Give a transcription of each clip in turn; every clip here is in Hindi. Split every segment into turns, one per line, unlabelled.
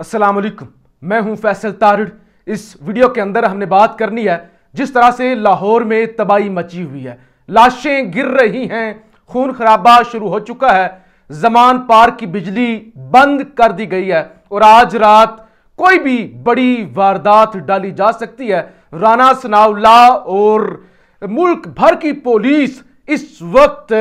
असलम मैं हूं फैसल तारड़ इस वीडियो के अंदर हमने बात करनी है जिस तरह से लाहौर में तबाही मची हुई है लाशें गिर रही हैं खून खराबा शुरू हो चुका है जमान पार्क की बिजली बंद कर दी गई है और आज रात कोई भी बड़ी वारदात डाली जा सकती है राना सनाउल्ला और मुल्क भर की पुलिस इस वक्त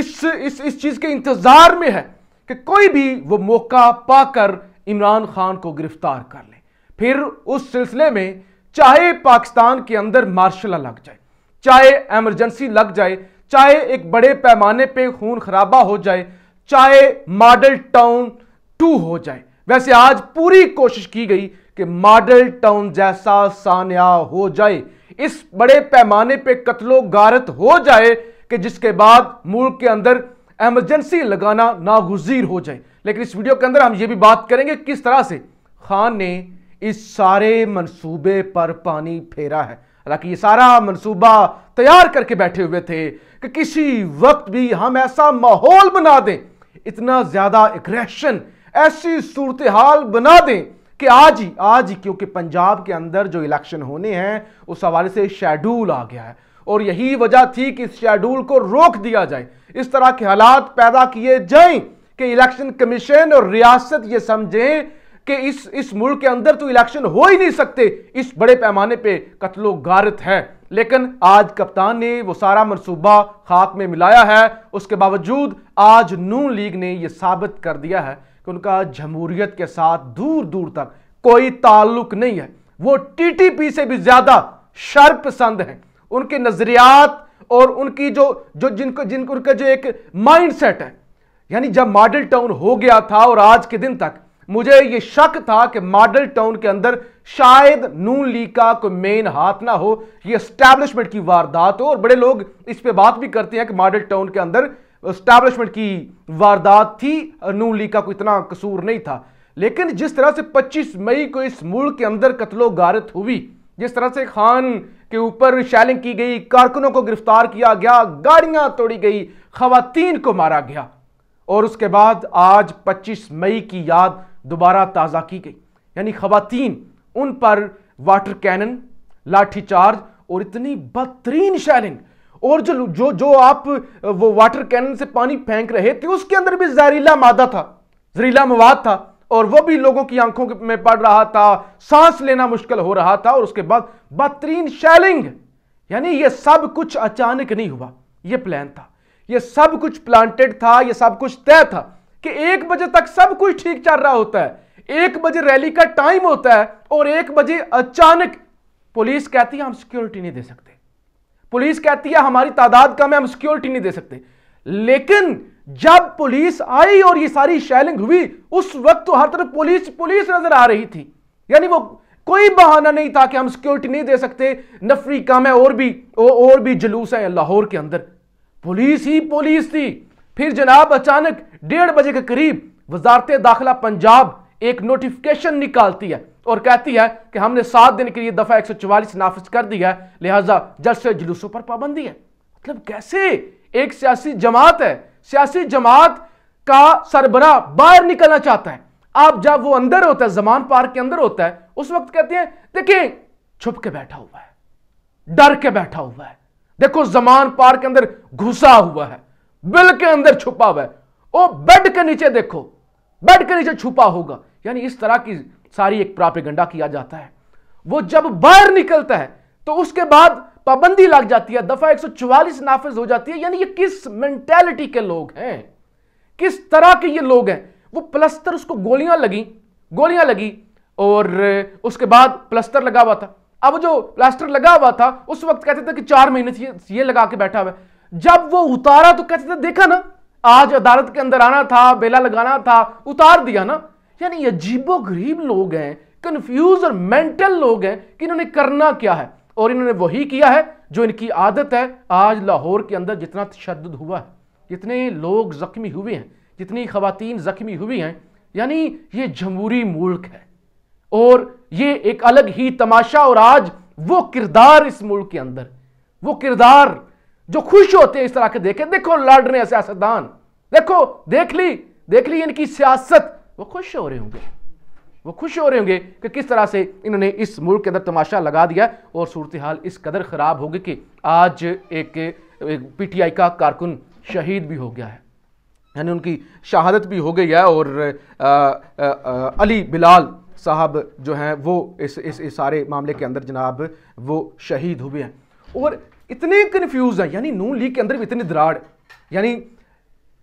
इस इस इस चीज़ के इंतज़ार में है कि कोई भी वो मौका पाकर इमरान खान को गिरफ्तार कर लें फिर उस सिलसिले में चाहे पाकिस्तान के अंदर मार्शल लग जाए चाहे एमरजेंसी लग जाए चाहे एक बड़े पैमाने पे खून खराबा हो जाए चाहे मॉडल टाउन टू हो जाए वैसे आज पूरी कोशिश की गई कि मॉडल टाउन जैसा सान्या हो जाए इस बड़े पैमाने पे कत्लो गारत हो जाए कि जिसके बाद मुल्क के अंदर एमरजेंसी लगाना नागुजीर हो जाए लेकिन इस वीडियो के अंदर हम ये भी बात करेंगे किस तरह से खान ने इस सारे मंसूबे पर पानी फेरा है हालांकि ये सारा मंसूबा तैयार करके बैठे हुए थे कि किसी वक्त भी हम ऐसा माहौल बना दें इतना ज्यादा एग्रेशन ऐसी सूरत हाल बना दें कि आज ही आज ही क्योंकि पंजाब के अंदर जो इलेक्शन होने हैं उस हवाले से शेड्यूल आ गया है और यही वजह थी कि इस शेड्यूल को रोक दिया जाए इस तरह के हालात पैदा किए जाएं कि इलेक्शन कमीशन और रियासत ये समझें कि इस इस मुल्क के अंदर तो इलेक्शन हो ही नहीं सकते इस बड़े पैमाने पे कत्लो गारत है लेकिन आज कप्तान ने वो सारा मनसूबा खाक में मिलाया है उसके बावजूद आज नू लीग ने यह साबित कर दिया है कि उनका जमहूरियत के साथ दूर दूर तक कोई ताल्लुक नहीं है वो टीटीपी से भी ज्यादा शर्पसंद हैं उनके नजरियात और उनकी जो जो जिनको जिनको उनका जो एक माइंड सेट है यानी जब मॉडल टाउन हो गया था और आज के दिन तक मुझे ये शक था कि मॉडल टाउन के अंदर शायद नून लीग का कोई मेन हाथ ना हो ये स्टैब्लिशमेंट की वारदात हो और बड़े लोग इस पे बात भी करते हैं कि मॉडल टाउन के अंदर स्टैब्लिशमेंट की वारदात थी नून लीग का कोई इतना कसूर नहीं था लेकिन जिस तरह से 25 मई को इस मुल्क के अंदर कत्लो गारत हुई जिस तरह से खान के ऊपर शैलिंग की गई कारकुनों को गिरफ्तार किया गया गाड़ियां तोड़ी गई खातन को मारा गया और उसके बाद आज 25 मई की याद दोबारा ताज़ा की गई यानी खातन उन पर वाटर कैनन लाठी चार्ज और इतनी बदतरीन शैलिंग और जो जो जो आप वो वाटर कैनन से पानी फेंक रहे थे उसके अंदर भी जहरीला मादा था जहरीला मवाद था और वो भी लोगों की आंखों में पड़ रहा था सांस लेना मुश्किल हो रहा था और उसके बाद बदतरीन शैलिंग यानी ये सब कुछ अचानक नहीं हुआ ये प्लान था ये सब कुछ प्लांटेड था ये सब कुछ तय था कि एक बजे तक सब कुछ ठीक चल रहा होता है एक बजे रैली का टाइम होता है और एक बजे अचानक पुलिस कहती है हम सिक्योरिटी नहीं दे सकते पुलिस कहती है हमारी तादाद कम है हम सिक्योरिटी नहीं दे सकते लेकिन जब पुलिस आई और ये सारी शैलिंग हुई उस वक्त तो हर तरफ पुलिस पुलिस नजर आ रही थी यानी वो कोई बहाना नहीं था कि हम सिक्योरिटी नहीं दे सकते नफरी कम है और भी और भी जुलूस है लाहौर के अंदर पुलिस ही पुलिस थी फिर जनाब अचानक डेढ़ बजे के करीब वजारत दाखिला पंजाब एक नोटिफिकेशन निकालती है और कहती है कि हमने सात दिन के लिए दफा एक सौ चवालीस नाफिज कर दी है लिहाजा जलसे जुलूसों पर पाबंदी है मतलब कैसे एक सियासी जमात है सियासी जमात का सरबरा बाहर निकलना चाहता है आप जब वो अंदर होता है जमान पार्क के अंदर होता है उस वक्त कहते हैं देखिए छुप के बैठा हुआ है डर के बैठा हुआ है देखो जमान पार के अंदर घुसा हुआ है बिल के अंदर छुपा हुआ है वो बेड के नीचे देखो बेड के नीचे छुपा होगा यानी इस तरह की सारी एक गंडा किया जाता है वो जब बाहर निकलता है तो उसके बाद पाबंदी लग जाती है दफा 144 नाफिज हो जाती है यानी ये किस मेंटेलिटी के लोग हैं किस तरह के ये लोग हैं वो प्लस्तर उसको गोलियां लगी गोलियां लगी और उसके बाद प्लस्तर लगा हुआ था अब जो प्लास्टर लगा हुआ था उस वक्त कहते थे कि चार महीने से ये लगा के बैठा हुआ जब वो उतारा तो कहते थे देखा ना आज अदालत के अंदर आना था बेला लगाना था उतार दिया ना यानी अजीबो गरीब लोग हैं कंफ्यूज और मेंटल लोग हैं कि इन्होंने करना क्या है और इन्होंने वही किया है जो इनकी आदत है आज लाहौर के अंदर जितना तशद हुआ है जितने लोग जख्मी हुए हैं जितनी खातन जख्मी हुई हैं यानी ये जमहूरी मुल्क है और ये एक अलग ही तमाशा और आज वो किरदार इस मुल्क के अंदर वो किरदार जो खुश होते हैं इस तरह के देखे देखो लड़ रहे सियासतदान देखो देख ली देख ली इनकी सियासत वो खुश हो रहे होंगे वो खुश हो रहे होंगे कि किस तरह से इन्होंने इस मुल्क के अंदर तमाशा लगा दिया और सूरत हाल इस कदर ख़राब होगी कि आज एक, एक पी टी आई का कारकुन शहीद भी हो गया है यानी उनकी शहादत भी हो गई है और आ, आ, आ, अली बिलाल साहब जो हैं वो इस इस इस सारे मामले के अंदर जनाब वो शहीद हुए हैं और इतने कन्फ्यूज हैं यानी नून लीग के अंदर भी इतनी दराड़ यानी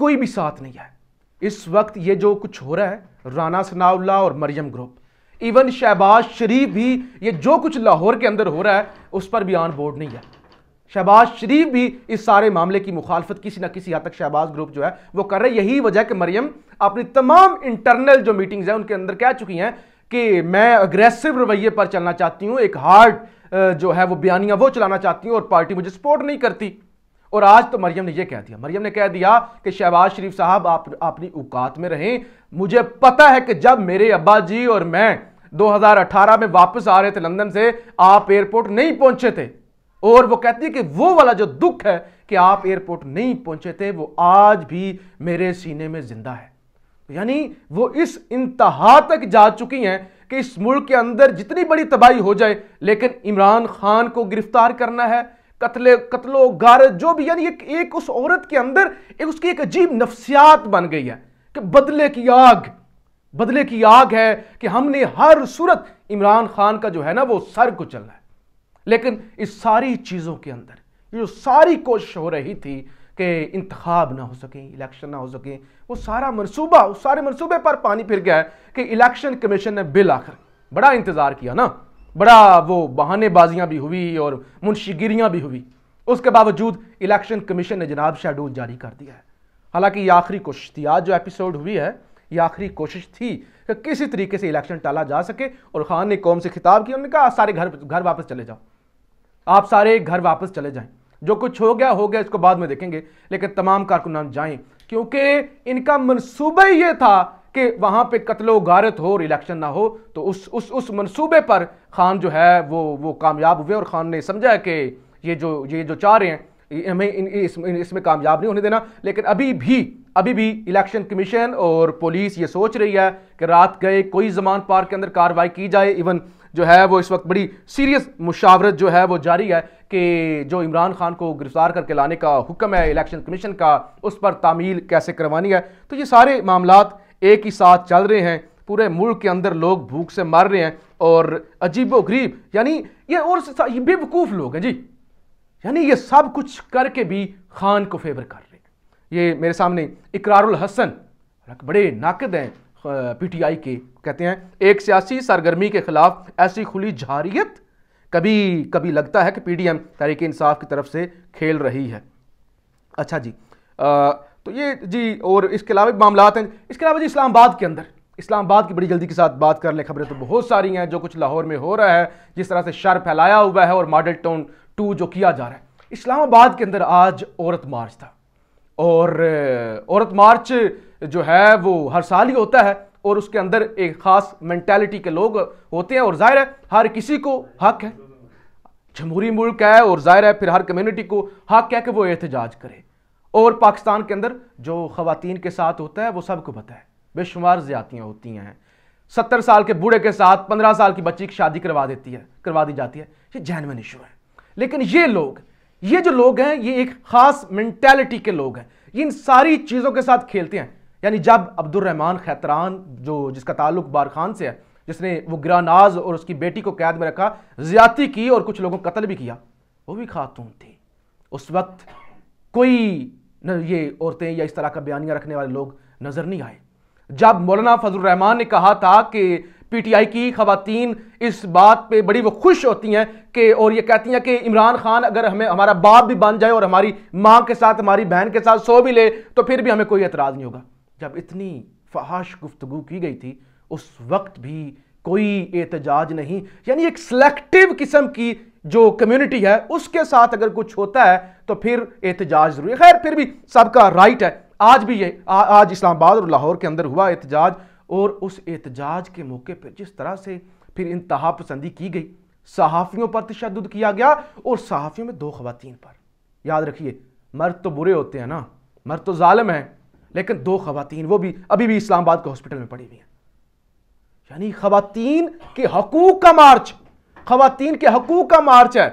कोई भी साथ नहीं है इस वक्त ये जो कुछ हो रहा है राना सनाउल्ला और मरियम ग्रुप इवन शहबाज शरीफ भी ये जो कुछ लाहौर के अंदर हो रहा है उस पर भी ऑन बोर्ड नहीं है शहबाज शरीफ भी इस सारे मामले की मुखालफत किसी ना किसी हद तक शहबाज ग्रुप जो है वो कर रहे यही वजह कि मरियम अपनी तमाम इंटरनल जो मीटिंग्स हैं उनके अंदर कह चुकी हैं कि मैं अग्रेसिव रवैये पर चलना चाहती हूँ एक हार्ड जो है वो बयानियाँ वो चलाना चाहती हूँ और पार्टी मुझे सपोर्ट नहीं करती और आज तो मरियम ने यह कह दिया मरियम ने कह दिया कि शहबाज शरीफ साहब आप अपनी औकात में रहें मुझे पता है कि जब मेरे अब्बा जी और मैं 2018 में वापस आ रहे थे लंदन से आप एयरपोर्ट नहीं पहुंचे थे और वो कहती है कि वो वाला जो दुख है कि आप एयरपोर्ट नहीं पहुंचे थे वो आज भी मेरे सीने में जिंदा है यानी वो इस इंतहा तक जा चुकी हैं कि इस मुल्क के अंदर जितनी बड़ी तबाही हो जाए लेकिन इमरान खान को गिरफ्तार करना है कत्ले कत्लो गार जो भी यानी एक, एक उस औरत के अंदर एक उसकी एक अजीब नफ्सियात बन गई है कि बदले की आग बदले की आग है कि हमने हर सूरत इमरान खान का जो है ना वो सर को रहा है लेकिन इस सारी चीज़ों के अंदर ये जो सारी कोशिश हो रही थी कि इंतखब ना हो सके इलेक्शन ना हो सके वो सारा मनसूबा उस सारे मनसूबे पर पानी फिर गया है कि इलेक्शन कमीशन ने बिल आकर बड़ा इंतज़ार किया ना बड़ा वो बहानेबाजियाँ भी हुई और मुंशीगिरियाँ भी हुई उसके बावजूद इलेक्शन कमीशन ने जनाब शेड्यूल जारी कर दिया है हालांकि ये आखिरी कोशिश थी आज जो एपिसोड हुई है ये आखिरी कोशिश थी कि किसी तरीके से इलेक्शन टाला जा सके और खान ने कौम से खिताब किया उन्होंने कहा सारे घर घर वापस चले जाओ आप सारे घर वापस चले जाएं जो कुछ हो गया हो गया इसको बाद में देखेंगे लेकिन तमाम कारकुनान जाएं क्योंकि इनका मनसूबा ये था कि वहां पे कत्लो गारत हो और इलेक्शन ना हो तो उस उस उस मनसूबे पर खान जो है वो वो कामयाब हुए और खान ने समझा कि ये जो ये जो चाह रहे हैं हमें इन इसमें इस, इस कामयाब नहीं होने देना लेकिन अभी भी अभी भी इलेक्शन कमीशन और पुलिस ये सोच रही है कि रात गए कोई जमान पार के अंदर कार्रवाई की जाए इवन जो है वो इस वक्त बड़ी सीरियस मुशावरत जो है वो जारी है कि जो इमरान खान को गिरफ्तार करके लाने का हुक्म है इलेक्शन कमीशन का उस पर तामील कैसे करवानी है तो ये सारे मामला एक ही साथ चल रहे हैं पूरे मुल्क के अंदर लोग भूख से मार रहे हैं और अजीब व गरीब यानी ये और ये बेवकूफ़ लोग हैं जी यानी ये सब कुछ करके भी खान को फेवर कर रहे हैं ये मेरे सामने इकरारुल हसन बड़े नाकद हैं पीटीआई के कहते हैं एक सियासी सरगर्मी के खिलाफ ऐसी खुली जहारियत कभी कभी लगता है कि पीडीएम तहरीक इंसाफ की तरफ से खेल रही है अच्छा जी आ, तो ये जी और इसके अलावा भी मामला हैं इसके अलावा जी इस्लामाबाद के अंदर इस्लामाबाद की बड़ी जल्दी के साथ बात कर लें खबरें तो बहुत सारी हैं जो कुछ लाहौर में हो रहा है जिस तरह से शर फैलाया हुआ है और मॉडल टाउन टू जो किया जा रहा है इस्लामाबाद के अंदर आज औरत मार्च था और औरत मार्च जो है वो हर साल ही होता है और उसके अंदर एक ख़ास मैंटेलिटी के लोग होते हैं और ज़ाहिर है हर किसी को हक है जमहूरी मुल्क है और ज़ाहिर है फिर हर कम्यूनिटी को हक है कि वो एहतजाज करे और पाकिस्तान के अंदर जो खुतिन के साथ होता है वो सबको पता है बेशुमार ज्यादियाँ होती हैं सत्तर साल के बूढ़े के साथ पंद्रह साल की बच्ची की शादी करवा देती है करवा दी जाती है ये जैनवन इशू है लेकिन ये लोग ये जो लोग हैं ये एक ख़ास मैंटेलिटी के लोग हैं ये इन सारी चीज़ों के साथ खेलते हैं यानी जब अब्दुलरहमान खैतरान जो जिसका ताल्लुक बार खान से है जिसने वो गिरानाज और उसकी बेटी को कैद में रखा ज्यादती की और कुछ लोगों को कत्ल भी किया वो भी खातून थी उस वक्त कोई न ये औरतें या इस तरह का बयानियाँ रखने वाले लोग नज़र नहीं आए जब मौलाना फजलरहमान ने कहा था कि पी टी आई की खातन इस बात पर बड़ी वो खुश होती हैं कि और ये कहती हैं कि इमरान खान अगर हमें हमारा बाप भी बन जाए और हमारी माँ के साथ हमारी बहन के साथ सो भी ले तो फिर भी हमें कोई एतराज़ नहीं होगा जब इतनी फहाश गुफ्तु की गई थी उस वक्त भी कोई एहतजाज नहीं यानी एक सिलेक्टिव किस्म की जो कम्युनिटी है उसके साथ अगर कुछ होता है तो फिर एहतजाज जरूरी खैर फिर भी सबका राइट है आज भी ये आ, आज इस्लामाबाद और लाहौर के अंदर हुआ एहतजाज और उस एहतजाज के मौके पर जिस तरह से फिर इंतहा पसंदी की गई सहाफ़ियों पर तशद किया गया और सहाफ़ियों में दो खवतिन पर याद रखिए मर्द तो बुरे होते हैं ना मर्द तो ालम है लेकिन दो खातन वो भी अभी भी इस्लामाबाद के हॉस्पिटल में पड़ी हुई हैं यानी खातन के हकूक का मार्च खातन के हकूक का मार्च है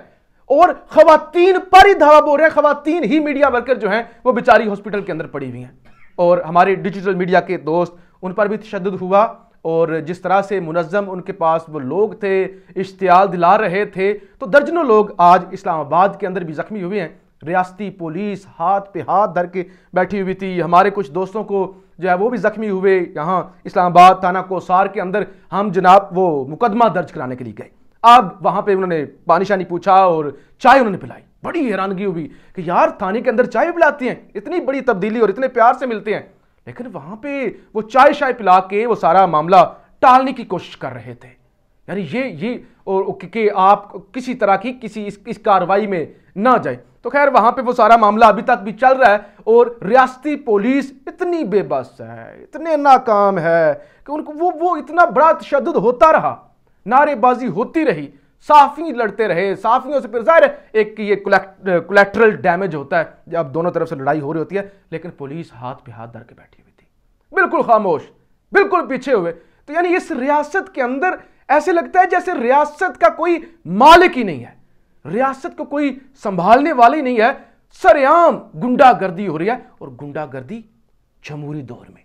और खातन पर ही धावा बोल रहे हैं खातन ही मीडिया वर्कर जो हैं वो बेचारी हॉस्पिटल के अंदर पड़ी हुई हैं और हमारे डिजिटल मीडिया के दोस्त उन पर भी तशद हुआ और जिस तरह से मुनज़म उनके पास वो लोग थे इश्तियाल दिला रहे थे तो दर्जनों लोग आज इस्लामाबाद के अंदर भी ज़ख्मी हुए हैं रियासती पुलिस हाथ पे हाथ धर के बैठी हुई थी हमारे कुछ दोस्तों को जो है वो भी ज़ख्मी हुए यहाँ इस्लामाबाद थाना कोसार के अंदर हम जनाब वो मुकदमा दर्ज कराने के लिए गए अब वहाँ पे उन्होंने पानी शानी पूछा और चाय उन्होंने पिलाई बड़ी हैरानगी हुई कि यार थाने के अंदर चाय पिलाती हैं इतनी बड़ी तब्दीली और इतने प्यार से मिलते हैं लेकिन वहाँ पर वो चाय शाय पिला के वो सारा मामला टालने की कोशिश कर रहे थे यानी ये ये और कि आप किसी तरह की किसी इस, इस कार्रवाई में ना जाए तो खैर वहाँ पे वो सारा मामला अभी तक भी चल रहा है और रियासती पुलिस इतनी बेबस है इतने नाकाम है कि उनको वो वो इतना बड़ा तशद होता रहा नारेबाजी होती रही साफी लड़ते रहे साफियों से फिर जाहिर एक ये कोलेक्ट्रल डैमेज होता है जब दोनों तरफ से लड़ाई हो रही होती है लेकिन पुलिस हाथ पे हाथ धर के बैठी हुई थी बिल्कुल खामोश बिल्कुल पीछे हुए तो यानी इस रियासत के अंदर ऐसे लगता है जैसे रियासत का कोई मालिक ही नहीं है रियासत को कोई संभालने वाला ही नहीं है सरेआम गुंडागर्दी हो रही है और गुंडागर्दी जमहूरी दौर में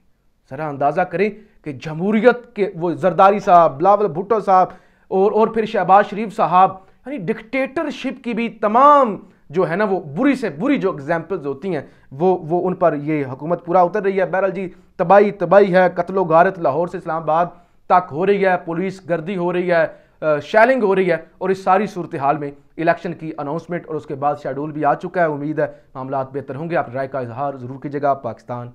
जरा अंदाज़ा करें कि जमहूरियत के वो जरदारी साहब बिलावल भुट्टो साहब और और फिर शहबाज शरीफ साहब यानी डिक्टेटरशिप की भी तमाम जो है ना वो बुरी से बुरी जो एग्जाम्पल्स होती हैं वो वो उन पर ये हुकूमत पूरा उतर रही है बहरहाल जी तबाही तबाही है कत्लो गारत लाहौर से इस्लामाबाद तक हो रही है पुलिस गर्दी हो रही है शैलिंग हो रही है और इस सारी सूरत हाल में इलेक्शन की अनाउंसमेंट और उसके बाद शेड्यूल भी आ चुका है उम्मीद है मामला बेहतर होंगे आप राय का इजहार ज़रूर कीजिएगा पाकिस्तान